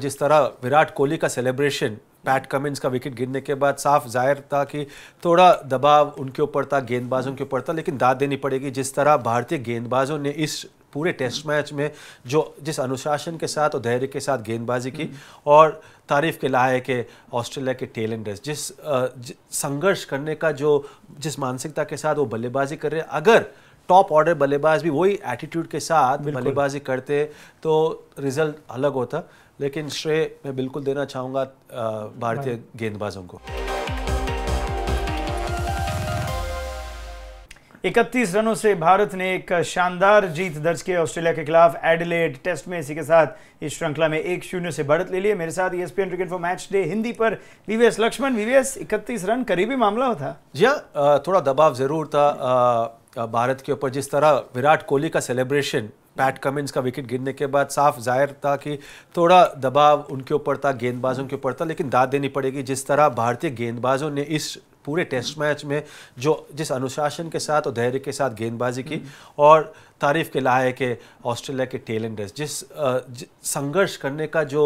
जिस तरह विराट कोहली का सेलिब्रेशन पैट कमिंस का विकेट गिरने के बाद साफ जाहिर था कि थोड़ा दबाव उनके ऊपर था गेंदबाजों के ऊपर था लेकिन दाद देनी पड़ेगी जिस तरह भारतीय गेंदबाजों ने इस पूरे टेस्ट मैच में जो जिस अनुशासन के साथ और धैर्य के साथ गेंदबाजी की हम्म। और तारीफ के लाए के ऑस्ट्रेलिया के टेलेंडर्स जिस, जिस संघर्ष करने का जो जिस मानसिकता के साथ वो बल्लेबाजी कर रहे हैं अगर टॉप ऑर्डर बल्लेबाज भी वही एटीट्यूड के साथ बल्लेबाजी करते तो रिजल्ट अलग होता लेकिन श्रेय मैं बिल्कुल देना चाहूँगा भारतीय हाँ। गेंदबाजों को 31 रनों से भारत ने एक शानदार जीत दर्ज की ऑस्ट्रेलिया के खिलाफ एडिलेड टेस्ट में इसी के साथ इस श्रृंखला में एक शून्य से बढ़त ले लिए मेरे साथ ESPN cricket for match day Hindi पर वीवीएस लक्ष्मण वीवीएस 31 रन करीबी मामला होता जी थोड़ा दबाव जरूर था भारत के ऊपर जिस तरह विराट कोहली का सेलिब्रेशन पैट कमिंस का विकेट गिरने के बाद साफ जाहिर था कि थोड़ा दबाव उनके ऊपर था गेंदबाजों के ऊपर था लेकिन दाद देनी पड़ेगी जिस तरह भारतीय गेंदबाजों ने इस पूरे टेस्ट मैच में जो जिस अनुशासन के साथ और धैर्य के साथ गेंदबाजी की हम्म। और तारीफ के लायक है ऑस्ट्रेलिया के टेलेंडर्स जिस, जिस संघर्ष करने का जो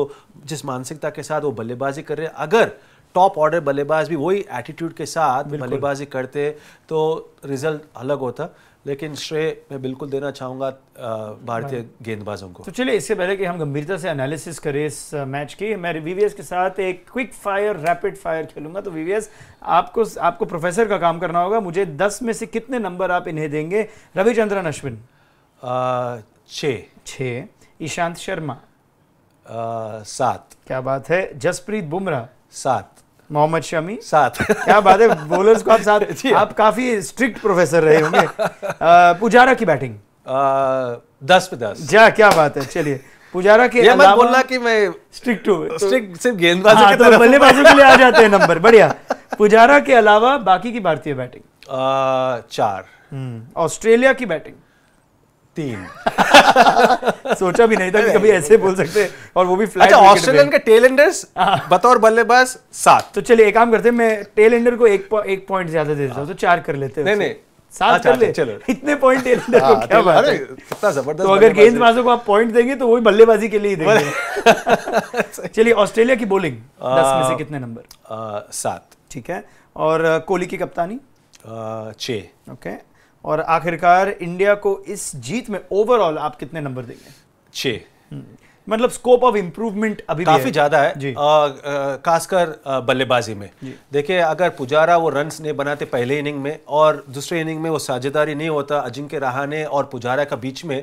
जिस मानसिकता के साथ वो बल्लेबाजी कर रहे हैं अगर टॉप ऑर्डर बल्लेबाज भी वही एटीट्यूड के साथ बल्लेबाजी करते तो रिजल्ट अलग होता लेकिन श्रेय मैं बिल्कुल देना चाहूंगा भारतीय गेंदबाजों को तो चलिए इससे पहले कि हम गंभीरता से एनालिसिस करें इस मैच की मैं वीवीएस के साथ एक क्विक फायर रैपिड फायर खेलूंगा तो वीवीएस आपको आपको प्रोफेसर का काम करना होगा मुझे दस में से कितने नंबर आप इन्हें देंगे रविचंद्रन अश्विन छ ईशांत शर्मा सात क्या बात है जसप्रीत बुमराह सात मोहम्मद शमी साथ क्या बात है बोलर्स को आप साथ आप काफी स्ट्रिक्ट प्रोफेसर रहे होंगे पुजारा की बैटिंग दस पे दस जा क्या बात है चलिए पुजारा के मत बोलना कि मैं स्ट्रिक्ट हूँ स्ट्रिक्ट तो सिर्फ गेंदबाज हाँ, तो बल्लेबाजों के लिए आ जाते हैं नंबर बढ़िया पुजारा के अलावा बाकी की भारतीय बैटिंग चार हम्म, ऑस्ट्रेलिया की बैटिंग तीन सोचा भी नहीं था कि कभी ऐसे बोल सकते और वो भी फ्लैट अच्छा ऑस्ट्रेलियन के टेल एंडर्स हाँ। बतौर बल्लेबाज सात तो चलिए एक काम करते हैं मैं टेल एंडर को एक एक पॉइंट ज्यादा दे देता हूं तो हाँ। चार कर लेते हैं नहीं नहीं सात हाँ, कर ले चलो इतने पॉइंट टेल एंडर को क्या तो बात है कितना जबरदस्त तो अगर गेंदबाजों को आप पॉइंट देंगे तो वो भी बल्लेबाजी के लिए ही देंगे चलिए ऑस्ट्रेलिया की बॉलिंग 10 में से कितने नंबर सात ठीक है और कोहली की कप्तानी छः ओके और आखिरकार इंडिया को इस जीत में ओवरऑल आप कितने नंबर देंगे छे हम्म। मतलब स्कोप ऑफ इम्प्रूवमेंट अभी काफ़ी ज़्यादा है, खासकर बल्लेबाजी में देखिए अगर पुजारा वो रन्स नहीं बनाते पहले इनिंग में और दूसरे इनिंग में वो साझेदारी नहीं होता अजिंक्य रहाने और पुजारा का बीच में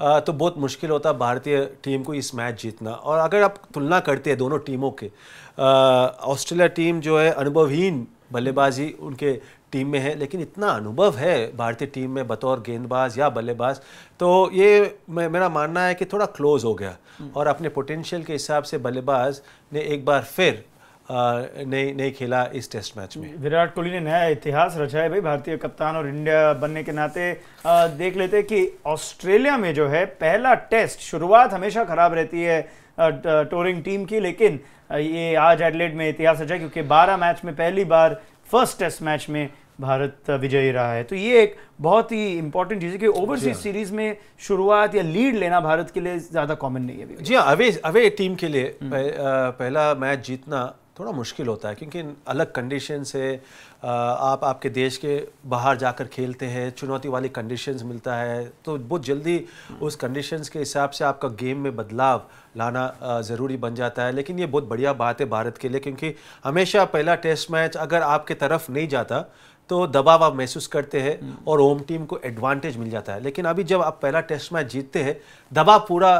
आ, तो बहुत मुश्किल होता भारतीय टीम को इस मैच जीतना और अगर आप तुलना करते हैं दोनों टीमों के ऑस्ट्रेलिया टीम जो है अनुभवहीन बल्लेबाजी उनके टीम में है लेकिन इतना अनुभव है भारतीय टीम में बतौर गेंदबाज या बल्लेबाज तो ये मेरा मानना है कि थोड़ा क्लोज हो गया हम्म। और अपने पोटेंशियल के हिसाब से बल्लेबाज ने एक बार फिर नहीं नहीं खेला इस टेस्ट मैच में विराट कोहली ने नया इतिहास रचा है भाई भारतीय कप्तान और इंडिया बनने के नाते आ, देख लेते कि ऑस्ट्रेलिया में जो है पहला टेस्ट शुरुआत हमेशा खराब रहती है टूरिंग टीम की लेकिन ये आज एडलेट में इतिहास रचा क्योंकि 12 मैच में पहली बार फर्स्ट टेस्ट मैच में भारत विजयी रहा है तो ये एक बहुत ही इंपॉर्टेंट चीज़ है कि ओवरसीज सीरीज हाँ। में शुरुआत या लीड लेना भारत के लिए ज़्यादा कॉमन नहीं है जी हाँ अवे अवे टीम के लिए हम्म। पह, पहला मैच जीतना थोड़ा मुश्किल होता है क्योंकि अलग कंडीशन से आप आपके देश के बाहर जाकर खेलते हैं चुनौती वाली कंडीशंस मिलता है तो बहुत जल्दी उस कंडीशंस के हिसाब से आपका गेम में बदलाव लाना ज़रूरी बन जाता है लेकिन ये बहुत बढ़िया बात है भारत के लिए क्योंकि हमेशा पहला टेस्ट मैच अगर आपके तरफ नहीं जाता तो दबाव आप महसूस करते हैं हम्म। और होम टीम को एडवांटेज मिल जाता है लेकिन अभी जब आप पहला टेस्ट मैच जीतते हैं दबाव पूरा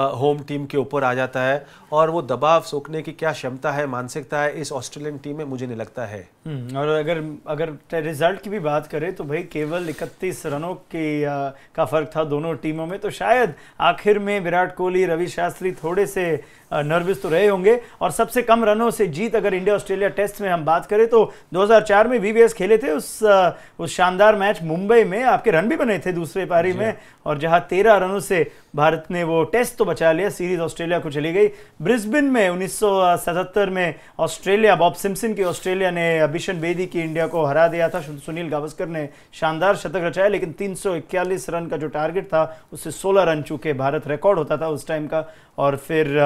होम टीम के ऊपर आ जाता है और वो दबाव सोखने की क्या क्षमता है मानसिकता है इस ऑस्ट्रेलियन टीम में मुझे नहीं लगता है हम्म, और अगर अगर रिजल्ट की भी बात करें तो भाई केवल इकतीस रनों की आ, का फर्क था दोनों टीमों में तो शायद आखिर में विराट कोहली रवि शास्त्री थोड़े से नर्वस तो रहे होंगे और सबसे कम रनों से जीत अगर इंडिया ऑस्ट्रेलिया टेस्ट में हम बात करें तो 2004 में वीवीएस खेले थे उस उस शानदार मैच मुंबई में आपके रन भी बने थे दूसरे पारी में और जहां तेरह रनों से भारत ने वो टेस्ट तो बचा लिया सीरीज ऑस्ट्रेलिया को चली गई ब्रिस्बिन में उन्नीस में ऑस्ट्रेलिया बॉब सिम्सन की ऑस्ट्रेलिया ने अभिषन बेदी की इंडिया को हरा दिया था सुनील गावस्कर ने शानदार शतक रचाया लेकिन तीन रन का जो टारगेट था उससे 16 रन चूके भारत रिकॉर्ड होता था उस टाइम का और फिर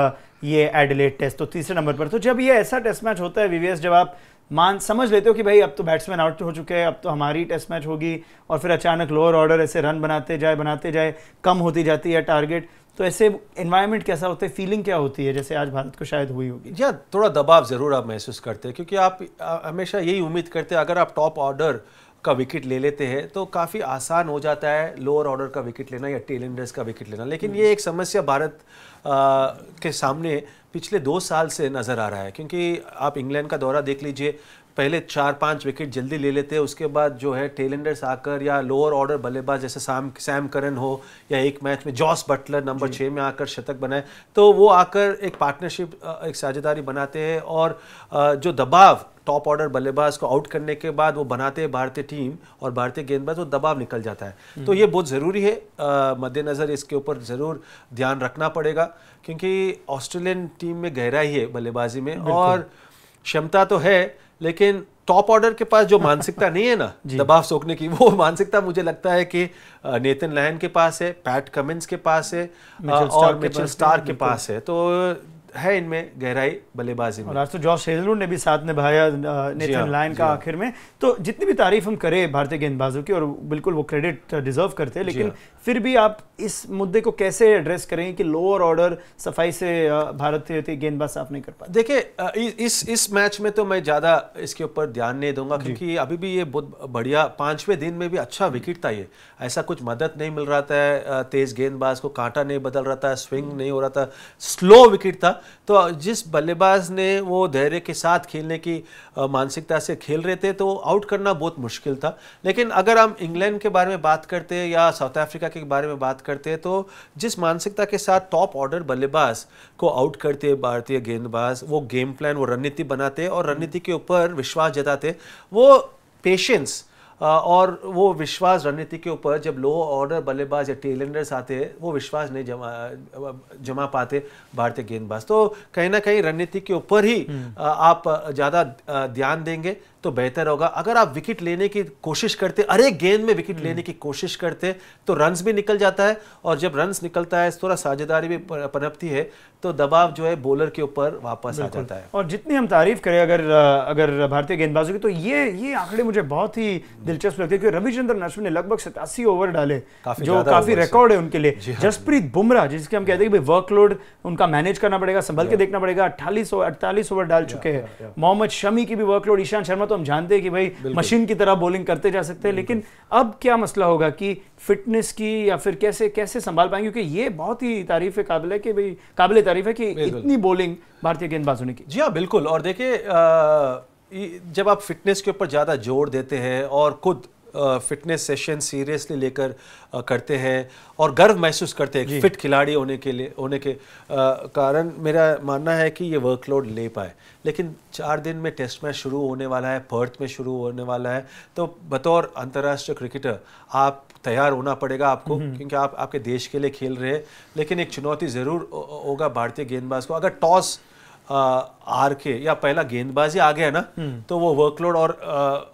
ये एडिलेट टेस्ट तो तीसरे नंबर पर तो जब ये ऐसा टेस्ट मैच होता है वीवीएस जब आप मान समझ लेते हो कि भाई अब तो बैट्समैन आउट हो चुके हैं अब तो हमारी टेस्ट मैच होगी और फिर अचानक लोअर ऑर्डर ऐसे रन बनाते जाए बनाते जाए कम होती जाती है टारगेट तो ऐसे इन्वायरमेंट कैसा होता है फीलिंग क्या होती है जैसे आज भारत को शायद हुई होगी या थोड़ा दबाव ज़रूर आप महसूस करते हैं क्योंकि आप हमेशा यही उम्मीद करते हैं अगर आप टॉप ऑर्डर का विकेट ले लेते हैं तो काफ़ी आसान हो जाता है लोअर ऑर्डर का विकेट लेना या टेलेंडर्स का विकेट लेना लेकिन ये एक समस्या भारत आ, के सामने पिछले दो साल से नज़र आ रहा है क्योंकि आप इंग्लैंड का दौरा देख लीजिए पहले चार पांच विकेट जल्दी ले लेते हैं उसके बाद जो है टेलेंडर्स आकर या लोअर ऑर्डर बल्लेबाज जैसे साम सैम करन हो या एक मैच में जॉस बटलर नंबर छः में आकर शतक बनाए तो वो आकर एक पार्टनरशिप एक साझेदारी बनाते हैं और जो दबाव टॉप ऑर्डर बल्लेबाज को आउट करने के बाद वो बनाते हैं भारतीय टीम और भारतीय गेंदबाज वो तो दबाव निकल जाता है हम्म। तो ये बहुत ज़रूरी है मद्देनज़र इसके ऊपर ज़रूर ध्यान रखना पड़ेगा क्योंकि ऑस्ट्रेलियन टीम में गहराई है बल्लेबाजी में और क्षमता तो है लेकिन टॉप ऑर्डर के पास जो मानसिकता नहीं है ना दबाव सोखने की वो मानसिकता मुझे लगता है कि नेतन लायन के पास है पैट कमिंस के पास है और मिचेल स्टार के पास है तो है इनमें गहराई बल्लेबाजी में और आज तो जॉश हेजलवुड ने भी साथ निभाया नेथन हाँ, लाइन का हाँ। आखिर में तो जितनी भी तारीफ हम करें भारतीय गेंदबाजों की और बिल्कुल वो क्रेडिट डिजर्व करते हैं लेकिन हाँ। फिर भी आप इस मुद्दे को कैसे एड्रेस करें कि लोअर ऑर्डर सफाई से भारतीय गेंदबाज साफ नहीं कर पाए देखिए इस इस मैच में तो मैं ज़्यादा इसके ऊपर ध्यान नहीं दूंगा क्योंकि अभी भी ये बहुत बढ़िया पाँचवें दिन में भी अच्छा विकेट था ये ऐसा कुछ मदद नहीं मिल रहा था तेज़ गेंदबाज को कांटा नहीं बदल रहा था स्विंग हम्म। नहीं हो रहा था स्लो विकेट था तो जिस बल्लेबाज ने वो धैर्य के साथ खेलने की मानसिकता से खेल रहे थे तो आउट करना बहुत मुश्किल था लेकिन अगर हम इंग्लैंड के बारे में बात करते या साउथ अफ्रीका मानसिकता के बारे में बात करते हैं तो जिस मानसिकता के साथ टॉप ऑर्डर बल्लेबाज को आउट करते हैं भारतीय गेंदबाज वो गेम प्लान वो रणनीति बनाते हैं और रणनीति के ऊपर विश्वास जताते वो पेशेंस और वो विश्वास रणनीति के ऊपर जब लो ऑर्डर बल्लेबाज या टेलेंडर्स आते हैं वो विश्वास नहीं जमा जमा पाते भारतीय गेंदबाज तो कहीं ना कहीं रणनीति के ऊपर ही हम्म। आप ज़्यादा ध्यान देंगे तो बेहतर होगा अगर आप विकेट लेने की कोशिश करते अरे गेंद में विकेट हम्म। लेने की कोशिश करते तो रन्स भी निकल जाता है और जब रन्स निकलता है थोड़ा साझेदारी भी पनपती है तो दबाव जो है बॉलर के ऊपर वापस आ जाता है और जितनी हम तारीफ करें अगर अगर भारतीय गेंदबाजों की तो ये ये आंकड़े मुझे बहुत ही हम्म। दिलचस्प लगते हैं क्योंकि रविचंद्रन अश्विन ने लगभग सतासी ओवर डाले जो काफी रिकॉर्ड है उनके लिए हाँ। जसप्रीत बुमराह जिसके हम कहते हैं कि वर्कलोड उनका मैनेज करना पड़ेगा संभल के देखना पड़ेगा अट्ठालीस अड़तालीस ओवर डाल चुके हैं मोहम्मद शमी की भी वर्कलोड ईशान शर्मा तो हम जानते हैं कि भाई मशीन की तरह बॉलिंग करते जा सकते हैं लेकिन अब क्या मसला होगा कि फिटनेस की या फिर कैसे कैसे संभाल पाएंगे क्योंकि ये बहुत ही तारीफ है काबिल है कि भाई काबिल तारीफ है कि इतनी बॉलिंग भारतीय गेंदबाजों ने की जी हाँ बिल्कुल और देखिए जब आप फिटनेस के ऊपर ज़्यादा जोर देते हैं और खुद फिटनेस सेशन सीरियसली लेकर करते हैं और गर्व महसूस करते हैं फिट खिलाड़ी होने के लिए होने के कारण मेरा मानना है कि ये वर्कलोड ले पाए लेकिन चार दिन में टेस्ट मैच शुरू होने वाला है पर्थ में शुरू होने वाला है तो बतौर अंतर्राष्ट्रीय क्रिकेटर आप तैयार होना पड़ेगा आपको हम्म। क्योंकि आप आपके देश के लिए खेल रहे हैं लेकिन एक चुनौती ज़रूर होगा भारतीय गेंदबाज को अगर टॉस आर के या पहला गेंदबाजी आ गया ना हम्म। तो वो वर्कलोड और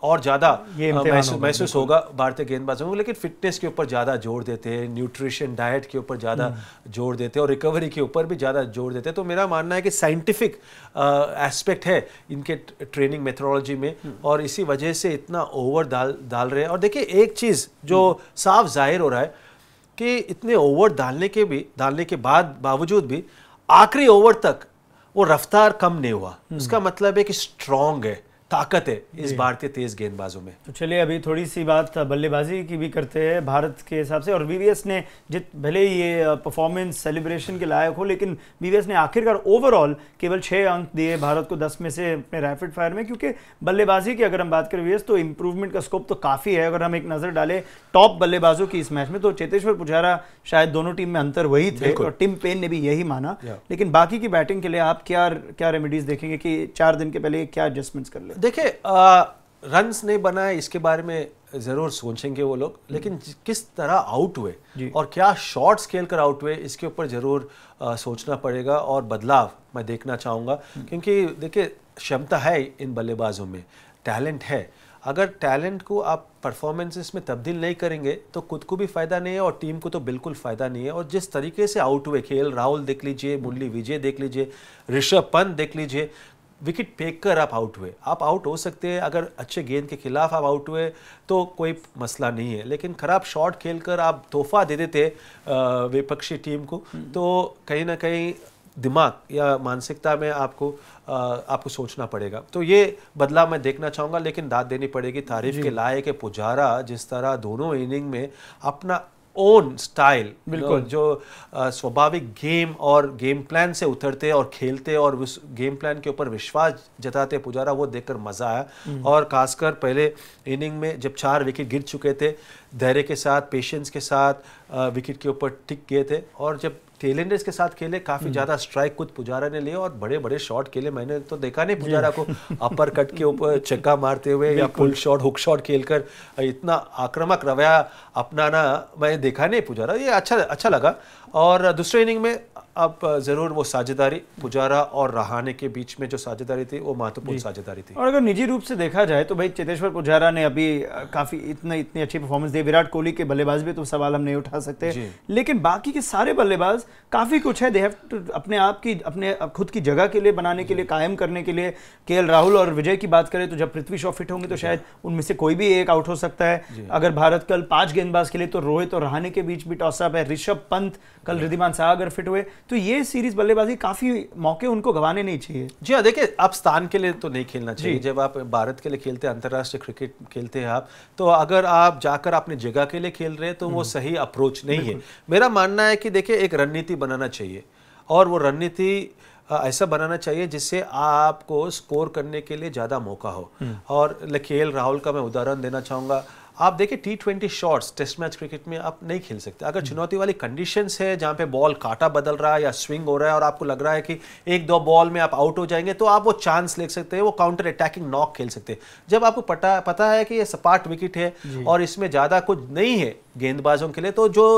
और ज़्यादा महसूस होगा भारतीय गेंदबाजों को लेकिन फिटनेस के ऊपर ज़्यादा जोर देते हैं न्यूट्रिशन डाइट के ऊपर ज़्यादा हम्म। जोर देते हैं और रिकवरी के ऊपर भी ज़्यादा जोर देते हैं तो मेरा मानना है कि साइंटिफिक एस्पेक्ट है इनके ट्रेनिंग मेथोडोलॉजी में हम्म। और इसी वजह से इतना ओवर डाल डाल रहे हैं और देखिए एक चीज़ जो साफ जाहिर हो रहा है कि इतने ओवर डालने के भी डालने के बाद बावजूद भी आखिरी ओवर तक वो रफ्तार कम नहीं हुआ हम्म। उसका मतलब है कि स्ट्रांग है ताकत है इस भारतीय तेज गेंदबाजों में तो चलिए अभी थोड़ी सी बात बल्लेबाजी की भी करते हैं भारत के हिसाब से और वीवीएस ने जित भले ही ये परफॉर्मेंस सेलिब्रेशन के लायक हो लेकिन वीवीएस ने आखिरकार ओवरऑल केवल छः अंक दिए भारत को दस में से अपने रैपिड फायर में क्योंकि बल्लेबाजी की अगर हम बात करें वीवीएस तो इम्प्रूवमेंट का स्कोप तो काफ़ी है अगर हम एक नज़र डालें टॉप बल्लेबाजों की इस मैच में तो चेतेश्वर पुजारा शायद दोनों टीम में अंतर वही थे और टिम पेन ने भी यही माना लेकिन बाकी की बैटिंग के लिए आप क्या क्या रेमेडीज़ देखेंगे कि चार दिन के पहले क्या एडजस्टमेंट्स कर ले देखिए रन्स नहीं बनाए इसके बारे में ज़रूर सोचेंगे वो लोग हम्म। लेकिन किस तरह आउट हुए और क्या शॉर्ट स्केल कर आउट हुए इसके ऊपर ज़रूर सोचना पड़ेगा और बदलाव मैं देखना चाहूँगा हम्म। क्योंकि देखिए क्षमता है इन बल्लेबाजों में टैलेंट है अगर टैलेंट को आप परफॉर्मेंसेस में तब्दील नहीं करेंगे तो खुद को भी फ़ायदा नहीं है और टीम को तो बिल्कुल फ़ायदा नहीं है और जिस तरीके से आउट हुए खेल राहुल देख लीजिए मुरली विजय देख लीजिए ऋषभ पंत देख लीजिए विकेट फेंक कर आप आउट हुए आप आउट हो सकते हैं अगर अच्छे गेंद के खिलाफ आप आउट हुए तो कोई मसला नहीं है लेकिन ख़राब शॉट खेल कर आप तोहफा दे देते विपक्षी टीम को हम्म। तो कहीं ना कहीं दिमाग या मानसिकता में आपको आ, आपको सोचना पड़ेगा तो ये बदलाव मैं देखना चाहूँगा लेकिन दाद देनी पड़ेगी तारीफ के लायक पुजारा जिस तरह दोनों इनिंग में अपना ओन स्टाइल बिल्कुल जो स्वाभाविक गेम और गेम प्लान से उतरते और खेलते और उस गेम प्लान के ऊपर विश्वास जताते पुजारा वो देखकर मज़ा आया हम्म। और खासकर पहले इनिंग में जब चार विकेट गिर चुके थे धैर्य के साथ पेशेंस के साथ विकेट के ऊपर टिक गए थे और जब टेलेंडर्स के साथ खेले काफी हम्म। ज्यादा स्ट्राइक खुद पुजारा ने लिए और बड़े बड़े शॉट खेले मैंने तो देखा नहीं पुजारा को अपर कट के ऊपर चक्का मारते हुए या पुल शॉट हुक शॉट खेलकर इतना आक्रामक रवैया अपनाना मैं देखा नहीं पुजारा ये अच्छा अच्छा लगा और दूसरे इनिंग में अब ज़रूर वो साझेदारी पुजारा और रहाने के बीच में जो साझेदारी थी वो महत्वपूर्ण साझेदारी थी और अगर निजी रूप से देखा जाए तो भाई चेतेश्वर पुजारा ने अभी काफ़ी इतने इतनी अच्छी परफॉर्मेंस दी विराट कोहली के बल्लेबाज भी तो सवाल हम नहीं उठा सकते लेकिन बाकी के सारे बल्लेबाज काफ़ी कुछ है दे हैव टू अपने आप की अपने खुद की जगह के लिए बनाने के लिए कायम करने के लिए के राहुल और विजय की बात करें तो जब पृथ्वी शॉ फिट होंगे तो शायद उनमें से कोई भी एक आउट हो सकता है अगर भारत कल पांच गेंदबाज के लिए तो रोहित और रहाने के बीच भी टॉसअप है ऋषभ पंत कल रिधिमान शाह अगर फिट हुए तो ये सीरीज बल्लेबाजी काफी मौके उनको गवाने नहीं चाहिए जी हाँ देखिए आप स्थान के लिए तो नहीं खेलना चाहिए जब आप भारत के लिए खेलते हैं अंतर्राष्ट्रीय क्रिकेट खेलते हैं आप तो अगर आप जाकर अपनी जगह के लिए खेल रहे हैं तो वो हम्म। सही अप्रोच नहीं है मेरा मानना है कि देखिए एक रणनीति बनाना चाहिए और वो रणनीति ऐसा बनाना चाहिए जिससे आपको स्कोर करने के लिए ज़्यादा मौका हो हम्म। और लखेल राहुल का मैं उदाहरण देना चाहूँगा आप देखिए T twenty shorts test match cricket में आप नहीं खेल सकते अगर हम्म। चुनौती वाली कंडीशंस है जहाँ पे बॉल काटा बदल रहा है या स्विंग हो रहा है और आपको लग रहा है कि एक दो बॉल में आप आउट हो जाएंगे तो आप वो चांस ले सकते हैं वो काउंटर अटैकिंग नॉक खेल सकते हैं जब आपको पता पता है कि ये सपाट विकेट है और इसमें ज़्यादा कुछ नहीं है गेंदबाजों के लिए तो जो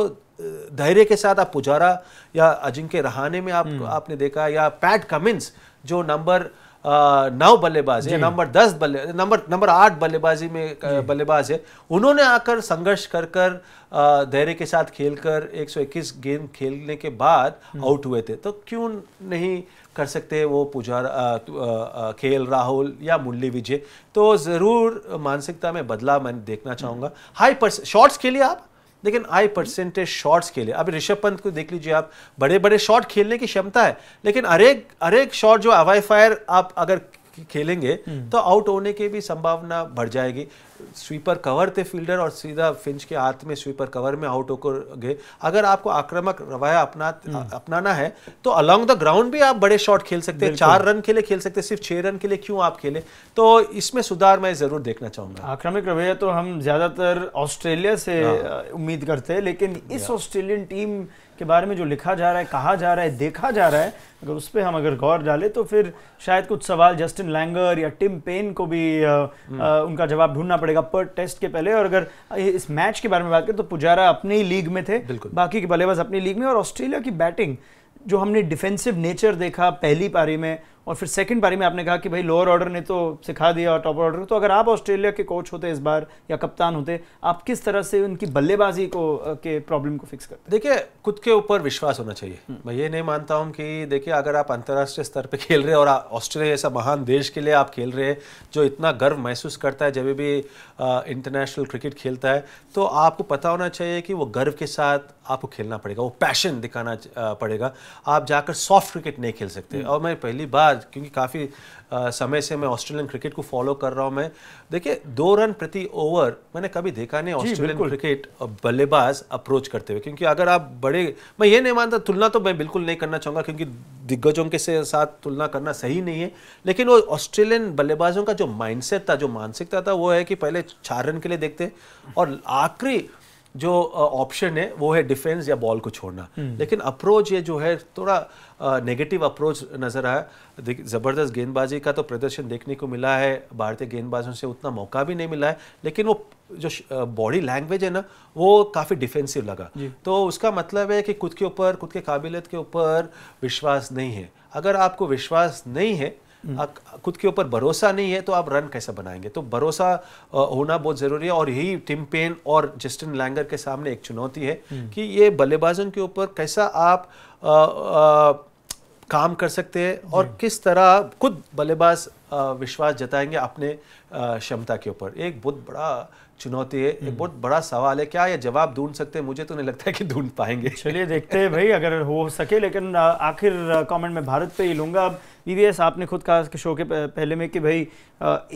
धैर्य के साथ आप पुजारा या अजिंक्य रहाने में आप हम्म। आपने देखा या पैट कमिंस जो नंबर नौ बल्लेबाज है नंबर दस बल्ले नंबर नंबर आठ बल्लेबाजी में बल्लेबाज है उन्होंने आकर संघर्ष कर कर धैर्य के साथ खेलकर 121 गेंद खेलने के बाद हम्म। आउट हुए थे तो क्यों नहीं कर सकते वो पुजारा खेल राहुल या मुरली विजय तो ज़रूर मानसिकता में बदलाव मैं देखना चाहूँगा हम्म। हाई पर शॉर्ट्स खेलिए आप लेकिन आई परसेंटेज शॉट्स खेले अभी ऋषभ पंत को देख लीजिए आप बड़े बड़े शॉट खेलने की क्षमता है लेकिन हरेक हरेक शॉट जो अवाई फायर आप अगर खेलेंगे हम्म। तो आउट होने की भी संभावना बढ़ जाएगी स्वीपर कवर थे फील्डर और सीधा फिंच के हाथ में स्वीपर कवर में आउट होकर गए अगर आपको आक्रामक रवाया अपना हम्म। अपनाना है तो अलोंग द ग्राउंड भी आप बड़े शॉट खेल सकते हैं चार रन के लिए खेल सकते हैं सिर्फ छह रन के लिए क्यों आप खेले तो इसमें सुधार मैं ज़रूर देखना चाहूंगा आक्रामक रवैया तो हम ज़्यादातर ऑस्ट्रेलिया से हाँ। उम्मीद करते हैं लेकिन इस ऑस्ट्रेलियन टीम के बारे में जो लिखा जा रहा है कहा जा रहा है देखा जा रहा है अगर उस पर हम अगर गौर डालें तो फिर शायद कुछ सवाल जस्टिन लैंगर या टिम पेन को भी आ, आ, हम्म। उनका जवाब ढूंढना पड़ेगा पड़ेगा पर टेस्ट के पहले और अगर इस मैच के बारे में बात करें तो पुजारा अपने ही लीग में थे बाकी के बल्लेबाज अपनी लीग में और ऑस्ट्रेलिया की बैटिंग जो हमने डिफेंसिव नेचर देखा पहली पारी में और फिर सेकंड बारी में आपने कहा कि भाई लोअर ऑर्डर ने तो सिखा दिया और टॉप ऑर्डर तो अगर आप ऑस्ट्रेलिया के कोच होते इस बार या कप्तान होते आप किस तरह से उनकी बल्लेबाजी को के प्रॉब्लम को फिक्स करते देखिए खुद के ऊपर विश्वास होना चाहिए हम्म। मैं ये नहीं मानता हूँ कि देखिए अगर आप अंतर्राष्ट्रीय स्तर पर खेल रहे और ऑस्ट्रेलिया जैसा महान देश के लिए आप खेल रहे हैं जो इतना गर्व महसूस करता है जब भी इंटरनेशनल क्रिकेट खेलता है तो आपको पता होना चाहिए कि वो गर्व के साथ आपको खेलना पड़ेगा वो पैशन दिखाना पड़ेगा आप जाकर सॉफ्ट क्रिकेट नहीं खेल सकते हम्म। और मैं पहली बार आज क्योंकि काफ़ी समय से मैं ऑस्ट्रेलियन क्रिकेट को फॉलो कर रहा हूँ मैं देखिए दो रन प्रति ओवर मैंने कभी देखा नहीं ऑस्ट्रेलियन क्रिकेट बल्लेबाज अप्रोच करते हुए क्योंकि अगर आप बड़े मैं ये नहीं मानता तुलना तो मैं बिल्कुल नहीं करना चाहूँगा क्योंकि दिग्गजों के साथ तुलना करना सही नहीं है लेकिन वो ऑस्ट्रेलियन बल्लेबाजों का जो माइंडसेट था जो मानसिकता था वो है कि पहले चार रन के लिए देखते और आखिरी जो ऑप्शन है वो है डिफेंस या बॉल को छोड़ना हम्म। लेकिन अप्रोच ये जो है थोड़ा नेगेटिव अप्रोच नज़र आया ज़बरदस्त गेंदबाजी का तो प्रदर्शन देखने को मिला है भारतीय गेंदबाजों से उतना मौका भी नहीं मिला है लेकिन वो जो बॉडी लैंग्वेज है ना वो काफ़ी डिफेंसिव लगा तो उसका मतलब है कि खुद के ऊपर खुद के काबिलियत के ऊपर विश्वास नहीं है अगर आपको विश्वास नहीं है खुद के ऊपर भरोसा नहीं है तो आप रन कैसे बनाएंगे तो भरोसा होना बहुत ज़रूरी है और यही टिम पेन और जस्टिन लैंगर के सामने एक चुनौती है हम्म। कि ये बल्लेबाजों के ऊपर कैसा आप आ, आ, काम कर सकते हैं और किस तरह खुद बल्लेबाज विश्वास जताएंगे अपने क्षमता के ऊपर एक बहुत बड़ा चुनौती है एक हम्म। बहुत बड़ा सवाल है क्या ये जवाब ढूंढ सकते हैं मुझे तो नहीं लगता है कि ढूंढ पाएंगे चलिए देखते हैं भाई अगर हो सके लेकिन आखिर कमेंट में भारत पे ही लूंगा ईवीएस e आपने खुद कहा कि शो के पहले में कि भाई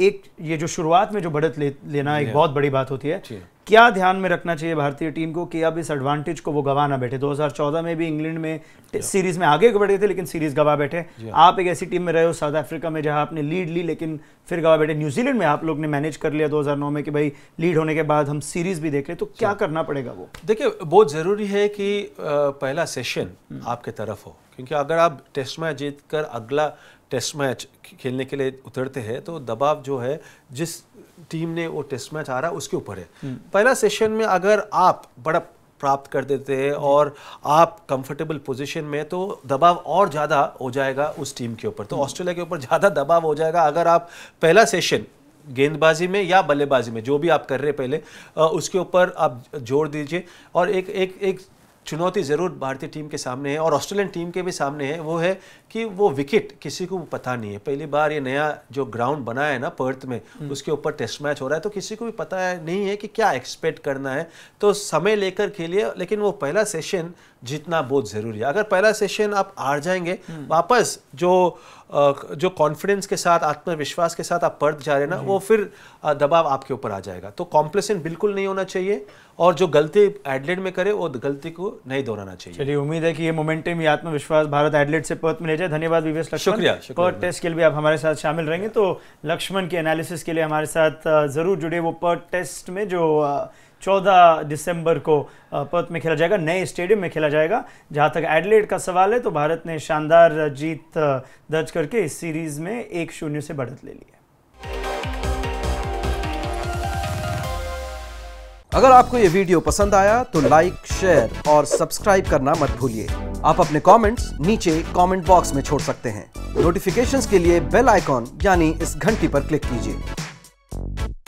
एक ये जो शुरुआत में जो बढ़त ले, लेना एक बहुत बड़ी बात होती है क्या ध्यान में रखना चाहिए भारतीय टीम को कि अब इस एडवांटेज को वो गवा ना बैठे 2014 में भी इंग्लैंड में सीरीज में आगे बढ़े थे लेकिन सीरीज गवा बैठे आप एक ऐसी टीम में रहे हो साउथ अफ्रीका में जहां आपने लीड ली लेकिन फिर गवा बैठे न्यूजीलैंड में आप लोग ने मैनेज कर लिया 2009 में कि भाई लीड होने के बाद हम सीरीज भी देख रहे तो क्या करना पड़ेगा वो देखिए बहुत ज़रूरी है कि पहला सेशन hmm. आपके तरफ हो क्योंकि अगर आप टेस्ट मैच जीत अगला टेस्ट मैच खेलने के लिए उतरते हैं तो दबाव जो है जिस टीम ने वो टेस्ट मैच आ रहा है उसके ऊपर है पहला सेशन में अगर आप बड़ा प्राप्त कर देते हैं और आप कंफर्टेबल पोजीशन में तो दबाव और ज़्यादा हो जाएगा उस टीम के ऊपर तो ऑस्ट्रेलिया के ऊपर ज़्यादा दबाव हो जाएगा अगर आप पहला सेशन गेंदबाजी में या बल्लेबाजी में जो भी आप कर रहे पहले उसके ऊपर आप जोर दीजिए और एक एक एक चुनौती ज़रूर भारतीय टीम के सामने है और ऑस्ट्रेलियन टीम के भी सामने है वो है कि वो विकेट किसी को पता नहीं है पहली बार ये नया जो ग्राउंड बना है ना पर्थ में हम्म। उसके ऊपर टेस्ट मैच हो रहा है तो किसी को भी पता है, नहीं है कि क्या एक्सपेक्ट करना है तो समय लेकर के लिए लेकिन वो पहला सेशन जीतना बहुत ज़रूरी है अगर पहला सेशन आप हार जाएंगे हम्म। वापस जो जो कॉन्फिडेंस के साथ आत्मविश्वास के साथ आप पढ़ जा रहे हैं ना वो फिर दबाव आपके ऊपर आ जाएगा तो कॉम्प्लेसन बिल्कुल नहीं होना चाहिए और जो गलती एडलेट में करे वो गलती को नहीं दोहराना चाहिए चलिए उम्मीद है कि ये मोमेंटम ये आत्मविश्वास भारत एडलेट से पर्थ में ले जाए धन्यवाद विवेश लक्ष्मण शुक्रिया, शुक्रिया पर्थ टेस्ट के लिए आप हमारे साथ शामिल रहेंगे तो लक्ष्मण के एनालिसिस के लिए हमारे साथ ज़रूर जुड़े वो पर्थ टेस्ट में जो 14 दिसंबर को पर्थ में खेला जाएगा नए स्टेडियम में खेला जाएगा जहां तक एडलेट का सवाल है तो भारत ने शानदार जीत दर्ज करके इस सीरीज में एक शून्य से बढ़त ले ली है अगर आपको ये वीडियो पसंद आया तो लाइक शेयर और सब्सक्राइब करना मत भूलिए आप अपने कमेंट्स नीचे कमेंट बॉक्स में छोड़ सकते हैं नोटिफिकेशंस के लिए बेल आइकॉन यानी इस घंटी पर क्लिक कीजिए